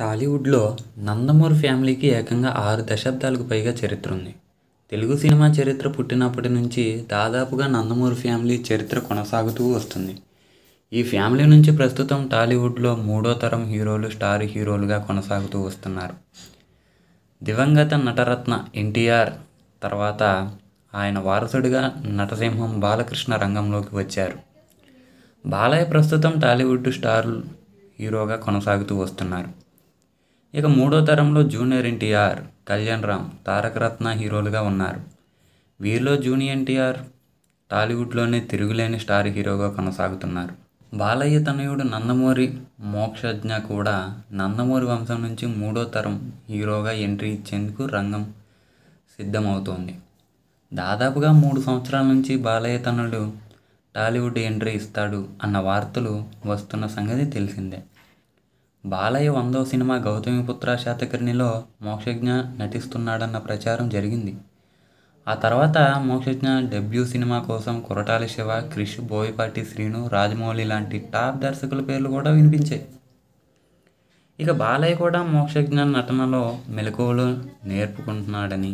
టాలీవుడ్లో నందమూరి ఫ్యామిలీకి ఏకంగా ఆరు దశాబ్దాలకు పైగా చరిత్ర ఉంది తెలుగు సినిమా చరిత్ర పుట్టినప్పటి నుంచి దాదాపుగా నందమూరి ఫ్యామిలీ చరిత్ర కొనసాగుతూ వస్తుంది ఈ ఫ్యామిలీ నుంచి ప్రస్తుతం టాలీవుడ్లో మూడో తరం హీరోలు స్టార్ హీరోలుగా కొనసాగుతూ వస్తున్నారు దివంగత నటరత్న ఎన్టీఆర్ తర్వాత ఆయన వారసుడిగా నటసింహం బాలకృష్ణ రంగంలోకి వచ్చారు బాలయ్య ప్రస్తుతం టాలీవుడ్ స్టార్ హీరోగా కొనసాగుతూ వస్తున్నారు ఇక మూడో తరంలో జూనియర్ ఎన్టీఆర్ కళ్యాణ్ రామ్ తారక రత్న హీరోలుగా ఉన్నారు వీరిలో జూనియర్ ఎన్టీఆర్ టాలీవుడ్లోనే తిరుగులేని స్టార్ హీరోగా కొనసాగుతున్నారు బాలయ్య తనయుడు నందమూరి మోక్షజ్ఞ కూడా నందమూరి వంశం నుంచి మూడో తరం హీరోగా ఎంట్రీ ఇచ్చేందుకు రంగం సిద్ధమవుతోంది దాదాపుగా మూడు సంవత్సరాల నుంచి బాలయ్య తనుడు టాలీవుడ్ ఎంట్రీ ఇస్తాడు అన్న వార్తలు వస్తున్న సంగతి తెలిసిందే బాలయ్య వందో సినిమా గౌతమిపుత్ర శాతకర్ణిలో మోక్షజ్ఞ నటిస్తున్నాడన్న ప్రచారం జరిగింది ఆ తర్వాత మోక్షజ్ఞ డెబ్యూ సినిమా కోసం కొరటాల శివ క్రిష్ బోయపాటి శ్రీను రాజమౌళి లాంటి టాప్ దర్శకుల పేర్లు కూడా వినిపించాయి ఇక బాలయ్య కూడా మోక్షజ్ఞ నటనలో మెలకువలు నేర్పుకుంటున్నాడని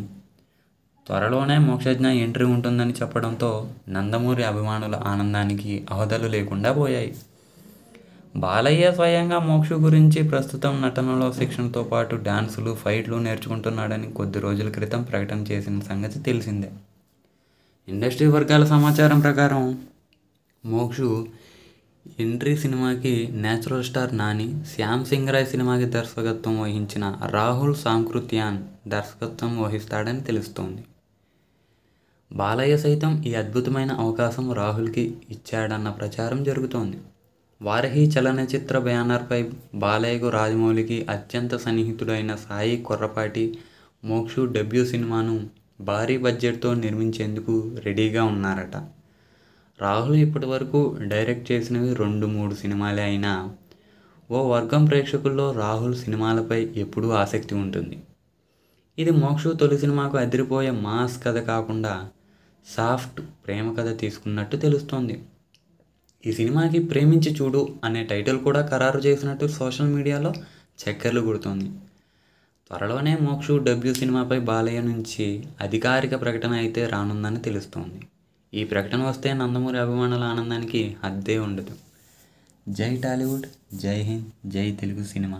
త్వరలోనే మోక్షజ్ఞ ఎంట్రీ ఉంటుందని చెప్పడంతో నందమూరి అభిమానుల ఆనందానికి అవధలు లేకుండా పోయాయి బాలయ్య స్వయంగా మోక్ష గురించి ప్రస్తుతం నటనలో శిక్షణతో పాటు డాన్సులు ఫైట్లు నేర్చుకుంటున్నాడని కొద్ది రోజుల క్రితం ప్రకటన చేసిన సంగతి తెలిసిందే ఇండస్ట్రీ వర్గాల సమాచారం ప్రకారం మోక్షు ఎంట్రీ సినిమాకి నేచురల్ స్టార్ నాని శ్యామ్ సింగ్ రాయ్ సినిమాకి దర్శకత్వం వహించిన రాహుల్ సాంకృత్యాన్ దర్శకత్వం వహిస్తాడని తెలుస్తోంది బాలయ్య సైతం ఈ అద్భుతమైన అవకాశం రాహుల్కి ఇచ్చాడన్న ప్రచారం జరుగుతోంది వారహి చలనచిత్ర బ్యానర్పై బాలయ్యకు రాజమౌళికి అత్యంత సన్నిహితుడైన సాయి కొర్రపాటి మోక్షు డెబ్యూ సినిమాను భారీ బడ్జెట్తో నిర్మించేందుకు రెడీగా ఉన్నారట రాహుల్ ఇప్పటి వరకు డైరెక్ట్ చేసినవి రెండు మూడు సినిమాలే అయినా ఓ వర్గం ప్రేక్షకుల్లో రాహుల్ సినిమాలపై ఎప్పుడూ ఆసక్తి ఉంటుంది ఇది మోక్షు తొలి సినిమాకు అదిరిపోయే మాస్ కథ కాకుండా సాఫ్ట్ ప్రేమ కథ తీసుకున్నట్టు తెలుస్తోంది ఈ సినిమాకి ప్రేమించి చూడు అనే టైటిల్ కూడా ఖరారు చేసినట్టు సోషల్ మీడియాలో చక్కర్లు కొడుతోంది త్వరలోనే మోక్షు డబ్ల్యూ సినిమాపై బాలయ్య నుంచి అధికారిక ప్రకటన అయితే రానుందని తెలుస్తోంది ఈ ప్రకటన వస్తే నందమూరి అభిమానుల ఆనందానికి హద్దే ఉండదు జై టాలీవుడ్ జై హింద్ జై తెలుగు సినిమా